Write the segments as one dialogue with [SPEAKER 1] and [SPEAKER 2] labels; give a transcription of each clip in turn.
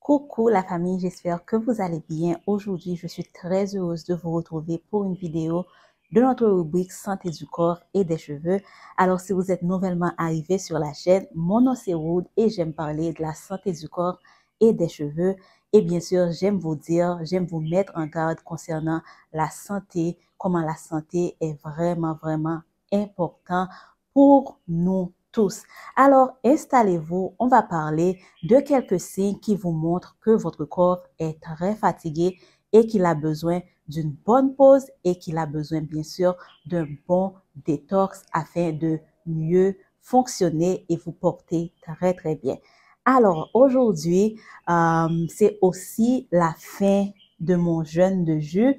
[SPEAKER 1] Coucou la famille, j'espère que vous allez bien. Aujourd'hui, je suis très heureuse de vous retrouver pour une vidéo de notre rubrique santé du corps et des cheveux. Alors si vous êtes nouvellement arrivé sur la chaîne, mon nom c'est Wood et j'aime parler de la santé du corps et des cheveux. Et eh bien sûr, j'aime vous dire, j'aime vous mettre en garde concernant la santé, comment la santé est vraiment, vraiment important pour nous tous. Alors, installez-vous, on va parler de quelques signes qui vous montrent que votre corps est très fatigué et qu'il a besoin d'une bonne pause et qu'il a besoin bien sûr d'un bon détox afin de mieux fonctionner et vous porter très très bien. Alors aujourd'hui, euh, c'est aussi la fin de mon jeûne de jus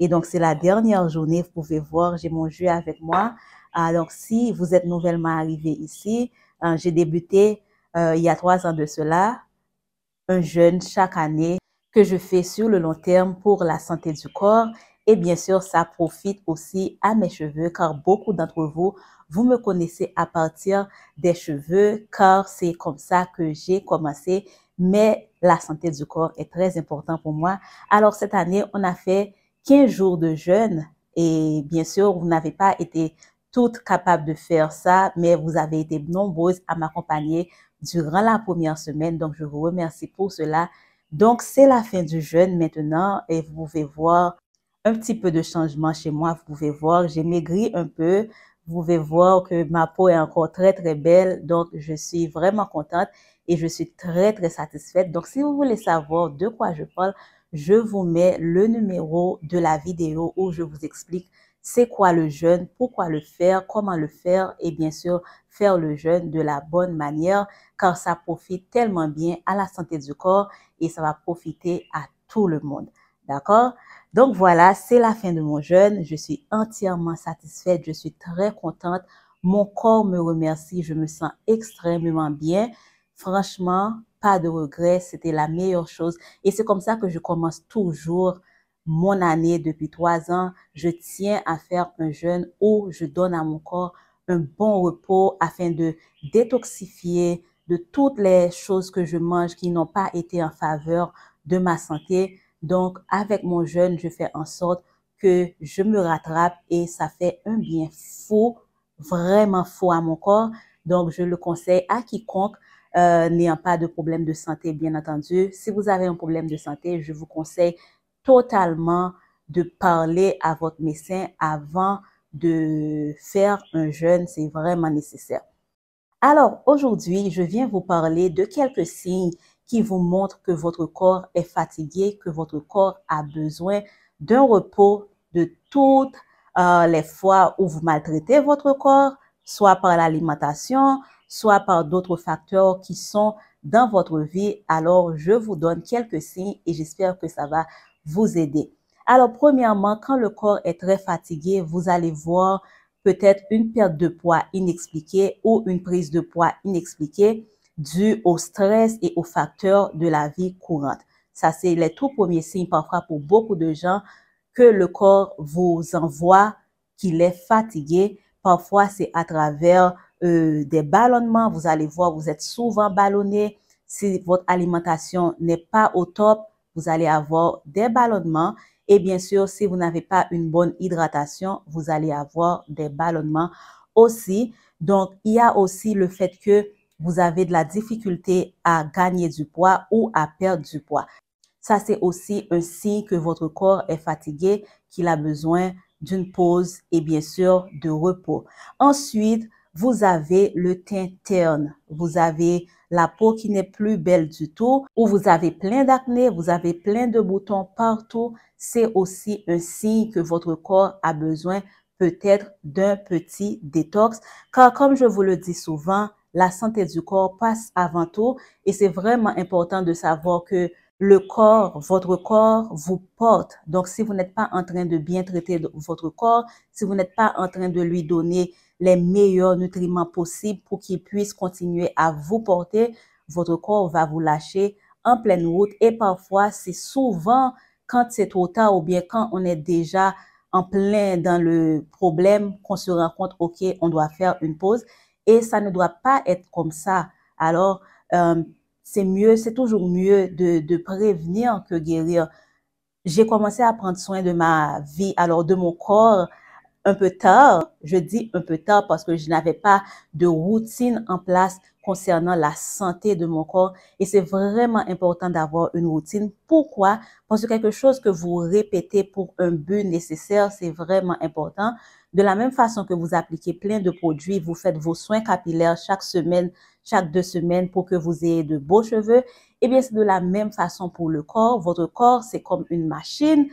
[SPEAKER 1] et donc c'est la dernière journée. Vous pouvez voir, j'ai mon jus avec moi. Alors, si vous êtes nouvellement arrivé ici, hein, j'ai débuté euh, il y a trois ans de cela, un jeûne chaque année que je fais sur le long terme pour la santé du corps. Et bien sûr, ça profite aussi à mes cheveux car beaucoup d'entre vous, vous me connaissez à partir des cheveux car c'est comme ça que j'ai commencé. Mais la santé du corps est très importante pour moi. Alors cette année, on a fait 15 jours de jeûne et bien sûr, vous n'avez pas été toutes capables de faire ça, mais vous avez été nombreuses à m'accompagner durant la première semaine, donc je vous remercie pour cela. Donc c'est la fin du jeûne maintenant et vous pouvez voir un petit peu de changement chez moi, vous pouvez voir, j'ai maigri un peu, vous pouvez voir que ma peau est encore très très belle, donc je suis vraiment contente et je suis très très satisfaite. Donc si vous voulez savoir de quoi je parle, je vous mets le numéro de la vidéo où je vous explique c'est quoi le jeûne Pourquoi le faire Comment le faire Et bien sûr, faire le jeûne de la bonne manière car ça profite tellement bien à la santé du corps et ça va profiter à tout le monde. D'accord Donc voilà, c'est la fin de mon jeûne. Je suis entièrement satisfaite, je suis très contente. Mon corps me remercie, je me sens extrêmement bien. Franchement, pas de regrets, c'était la meilleure chose. Et c'est comme ça que je commence toujours mon année depuis trois ans, je tiens à faire un jeûne où je donne à mon corps un bon repos afin de détoxifier de toutes les choses que je mange qui n'ont pas été en faveur de ma santé. Donc, avec mon jeûne, je fais en sorte que je me rattrape et ça fait un bien fou, vraiment faux à mon corps. Donc, je le conseille à quiconque euh, n'ayant pas de problème de santé, bien entendu. Si vous avez un problème de santé, je vous conseille totalement de parler à votre médecin avant de faire un jeûne, c'est vraiment nécessaire. Alors aujourd'hui, je viens vous parler de quelques signes qui vous montrent que votre corps est fatigué, que votre corps a besoin d'un repos de toutes euh, les fois où vous maltraitez votre corps, soit par l'alimentation, soit par d'autres facteurs qui sont dans votre vie. Alors, je vous donne quelques signes et j'espère que ça va vous aider. Alors, premièrement, quand le corps est très fatigué, vous allez voir peut-être une perte de poids inexpliquée ou une prise de poids inexpliquée due au stress et aux facteurs de la vie courante. Ça, c'est les tout premiers signes parfois pour beaucoup de gens que le corps vous envoie qu'il est fatigué. Parfois, c'est à travers euh, des ballonnements. Vous allez voir, vous êtes souvent ballonné. Si votre alimentation n'est pas au top, vous allez avoir des ballonnements. Et bien sûr, si vous n'avez pas une bonne hydratation, vous allez avoir des ballonnements aussi. Donc, il y a aussi le fait que vous avez de la difficulté à gagner du poids ou à perdre du poids. Ça, c'est aussi un signe que votre corps est fatigué, qu'il a besoin d'une pause et bien sûr de repos. Ensuite, vous avez le teint terne, vous avez la peau qui n'est plus belle du tout, ou vous avez plein d'acné, vous avez plein de boutons partout, c'est aussi un signe que votre corps a besoin peut-être d'un petit détox, car comme je vous le dis souvent, la santé du corps passe avant tout et c'est vraiment important de savoir que le corps, votre corps vous porte. Donc si vous n'êtes pas en train de bien traiter votre corps, si vous n'êtes pas en train de lui donner les meilleurs nutriments possibles pour qu'ils puissent continuer à vous porter. Votre corps va vous lâcher en pleine route et parfois, c'est souvent quand c'est trop tard ou bien quand on est déjà en plein dans le problème qu'on se rend compte, OK, on doit faire une pause et ça ne doit pas être comme ça. Alors, euh, c'est mieux, c'est toujours mieux de, de prévenir que guérir. J'ai commencé à prendre soin de ma vie, alors de mon corps, un peu tard. Je dis un peu tard parce que je n'avais pas de routine en place concernant la santé de mon corps. Et c'est vraiment important d'avoir une routine. Pourquoi? Parce que quelque chose que vous répétez pour un but nécessaire, c'est vraiment important. De la même façon que vous appliquez plein de produits, vous faites vos soins capillaires chaque semaine, chaque deux semaines pour que vous ayez de beaux cheveux. Eh bien, c'est de la même façon pour le corps. Votre corps, c'est comme une machine.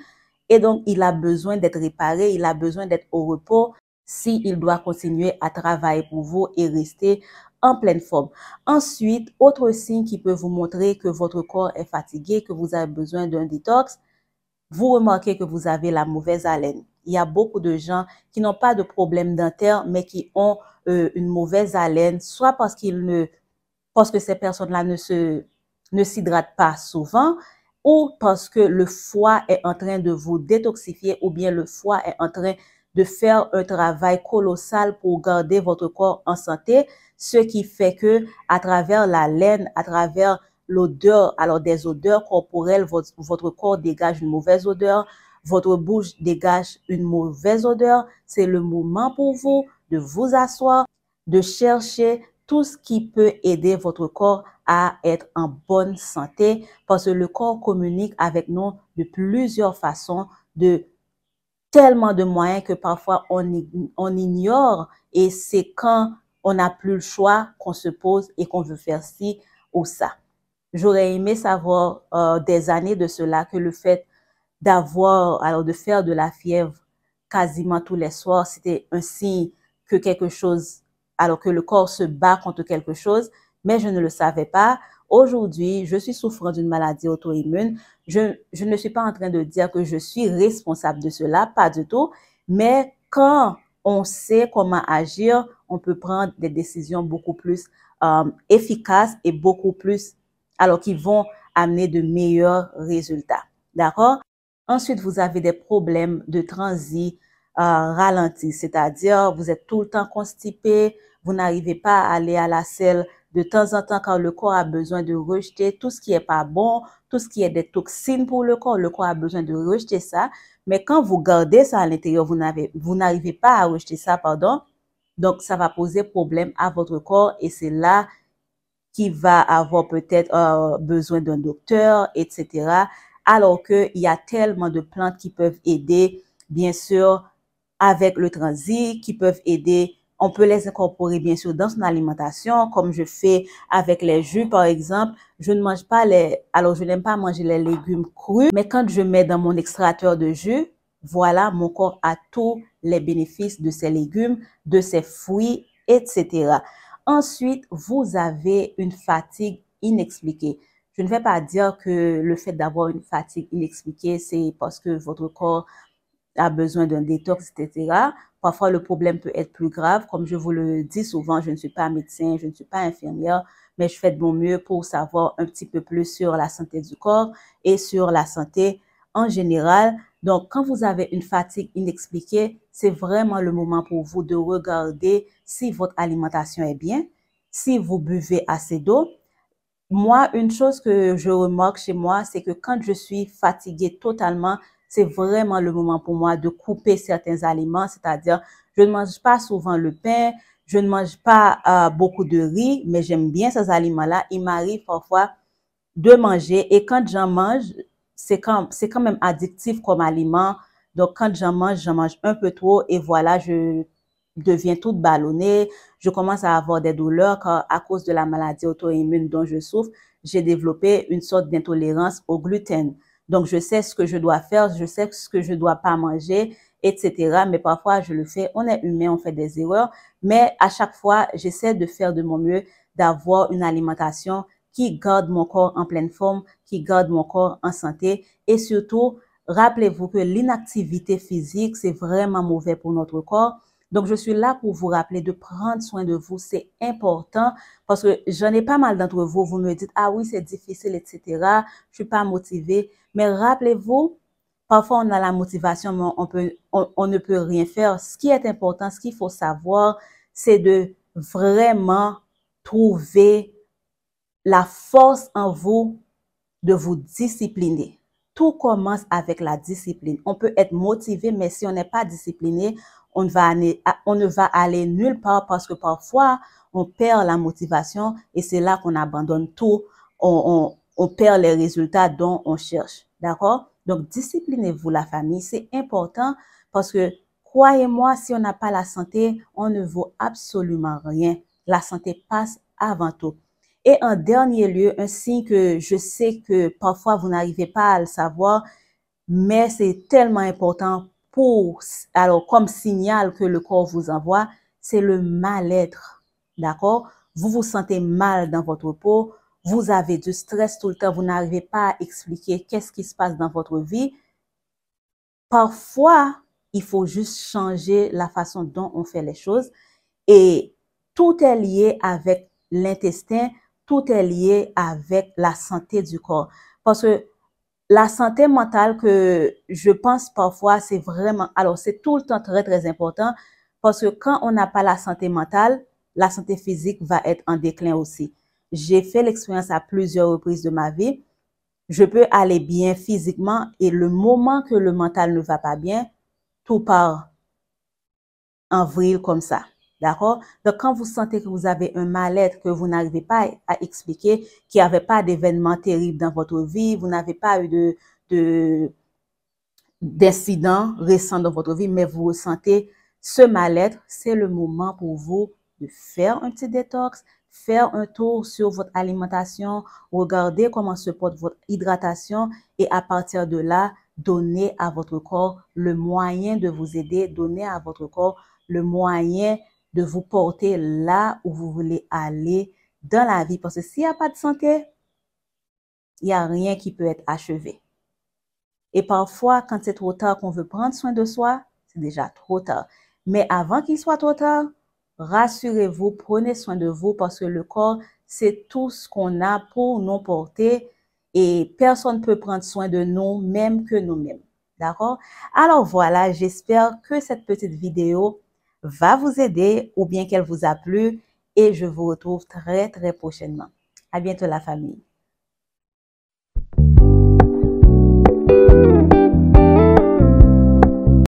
[SPEAKER 1] Et donc, il a besoin d'être réparé, il a besoin d'être au repos s'il il doit continuer à travailler pour vous et rester en pleine forme. Ensuite, autre signe qui peut vous montrer que votre corps est fatigué, que vous avez besoin d'un détox, vous remarquez que vous avez la mauvaise haleine. Il y a beaucoup de gens qui n'ont pas de problème dentaire, mais qui ont euh, une mauvaise haleine, soit parce ne, parce que ces personnes-là ne se, ne s'hydratent pas souvent, ou parce que le foie est en train de vous détoxifier ou bien le foie est en train de faire un travail colossal pour garder votre corps en santé, ce qui fait que à travers la laine, à travers l'odeur, alors des odeurs corporelles, votre, votre corps dégage une mauvaise odeur, votre bouche dégage une mauvaise odeur. C'est le moment pour vous de vous asseoir, de chercher tout ce qui peut aider votre corps à être en bonne santé parce que le corps communique avec nous de plusieurs façons, de tellement de moyens que parfois on, on ignore et c'est quand on n'a plus le choix qu'on se pose et qu'on veut faire ci ou ça. J'aurais aimé savoir euh, des années de cela que le fait d'avoir, alors de faire de la fièvre quasiment tous les soirs, c'était un signe que quelque chose alors que le corps se bat contre quelque chose, mais je ne le savais pas. Aujourd'hui, je suis souffrant d'une maladie auto-immune. Je, ne suis pas en train de dire que je suis responsable de cela, pas du tout. Mais quand on sait comment agir, on peut prendre des décisions beaucoup plus euh, efficaces et beaucoup plus, alors qui vont amener de meilleurs résultats. D'accord Ensuite, vous avez des problèmes de transit euh, ralenti, c'est-à-dire vous êtes tout le temps constipé, vous n'arrivez pas à aller à la selle de temps en temps quand le corps a besoin de rejeter tout ce qui n'est pas bon, tout ce qui est des toxines pour le corps. Le corps a besoin de rejeter ça. Mais quand vous gardez ça à l'intérieur, vous n'arrivez pas à rejeter ça, pardon. Donc, ça va poser problème à votre corps et c'est là qui va avoir peut-être euh, besoin d'un docteur, etc. Alors qu'il y a tellement de plantes qui peuvent aider, bien sûr, avec le transit, qui peuvent aider on peut les incorporer bien sûr dans son alimentation, comme je fais avec les jus par exemple. Je ne mange pas les, alors je n'aime pas manger les légumes crus, mais quand je mets dans mon extracteur de jus, voilà, mon corps a tous les bénéfices de ces légumes, de ces fruits, etc. Ensuite, vous avez une fatigue inexpliquée. Je ne vais pas dire que le fait d'avoir une fatigue inexpliquée, c'est parce que votre corps a besoin d'un détox, etc. Parfois, le problème peut être plus grave. Comme je vous le dis souvent, je ne suis pas médecin, je ne suis pas infirmière, mais je fais de mon mieux pour savoir un petit peu plus sur la santé du corps et sur la santé en général. Donc, quand vous avez une fatigue inexpliquée, c'est vraiment le moment pour vous de regarder si votre alimentation est bien, si vous buvez assez d'eau. Moi, une chose que je remarque chez moi, c'est que quand je suis fatiguée totalement, c'est vraiment le moment pour moi de couper certains aliments, c'est-à-dire je ne mange pas souvent le pain, je ne mange pas euh, beaucoup de riz, mais j'aime bien ces aliments-là. Il m'arrive parfois de manger et quand j'en mange, c'est quand, c'est quand même addictif comme aliment. Donc quand j'en mange, j'en mange un peu trop et voilà, je deviens toute ballonnée, je commence à avoir des douleurs à cause de la maladie auto-immune dont je souffre, j'ai développé une sorte d'intolérance au gluten. Donc, je sais ce que je dois faire, je sais ce que je dois pas manger, etc. Mais parfois, je le fais. On est humain, on fait des erreurs. Mais à chaque fois, j'essaie de faire de mon mieux d'avoir une alimentation qui garde mon corps en pleine forme, qui garde mon corps en santé. Et surtout, rappelez-vous que l'inactivité physique, c'est vraiment mauvais pour notre corps. Donc, je suis là pour vous rappeler de prendre soin de vous. C'est important parce que j'en ai pas mal d'entre vous. Vous me dites, ah oui, c'est difficile, etc. Je suis pas motivée. Mais rappelez-vous, parfois on a la motivation, mais on, peut, on, on ne peut rien faire. Ce qui est important, ce qu'il faut savoir, c'est de vraiment trouver la force en vous de vous discipliner. Tout commence avec la discipline. On peut être motivé, mais si on n'est pas discipliné, on ne, va aller, on ne va aller nulle part parce que parfois, on perd la motivation et c'est là qu'on abandonne tout. On, on perd les résultats dont on cherche. D'accord Donc, disciplinez-vous, la famille. C'est important parce que, croyez-moi, si on n'a pas la santé, on ne vaut absolument rien. La santé passe avant tout. Et en dernier lieu, un signe que je sais que parfois vous n'arrivez pas à le savoir, mais c'est tellement important pour, alors comme signal que le corps vous envoie, c'est le mal-être. D'accord Vous vous sentez mal dans votre peau, vous avez du stress tout le temps, vous n'arrivez pas à expliquer qu'est-ce qui se passe dans votre vie. Parfois, il faut juste changer la façon dont on fait les choses et tout est lié avec l'intestin, tout est lié avec la santé du corps. Parce que la santé mentale que je pense parfois, c'est vraiment, alors c'est tout le temps très, très important parce que quand on n'a pas la santé mentale, la santé physique va être en déclin aussi. J'ai fait l'expérience à plusieurs reprises de ma vie. Je peux aller bien physiquement et le moment que le mental ne va pas bien, tout part en vrille comme ça. D'accord Donc, quand vous sentez que vous avez un mal-être que vous n'arrivez pas à expliquer, qu'il n'y avait pas d'événement terrible dans votre vie, vous n'avez pas eu de, de d'incidents dans votre vie, mais vous ressentez ce mal-être, c'est le moment pour vous de faire un petit détox, faire un tour sur votre alimentation, regarder comment se porte votre hydratation et à partir de là, donner à votre corps le moyen de vous aider, donner à votre corps le moyen de vous porter là où vous voulez aller dans la vie. Parce que s'il n'y a pas de santé, il n'y a rien qui peut être achevé. Et parfois, quand c'est trop tard qu'on veut prendre soin de soi, c'est déjà trop tard. Mais avant qu'il soit trop tard, rassurez-vous, prenez soin de vous parce que le corps, c'est tout ce qu'on a pour nous porter et personne ne peut prendre soin de nous, même que nous-mêmes. D'accord? Alors voilà, j'espère que cette petite vidéo va vous aider ou bien qu'elle vous a plu et je vous retrouve très très prochainement. À bientôt la famille.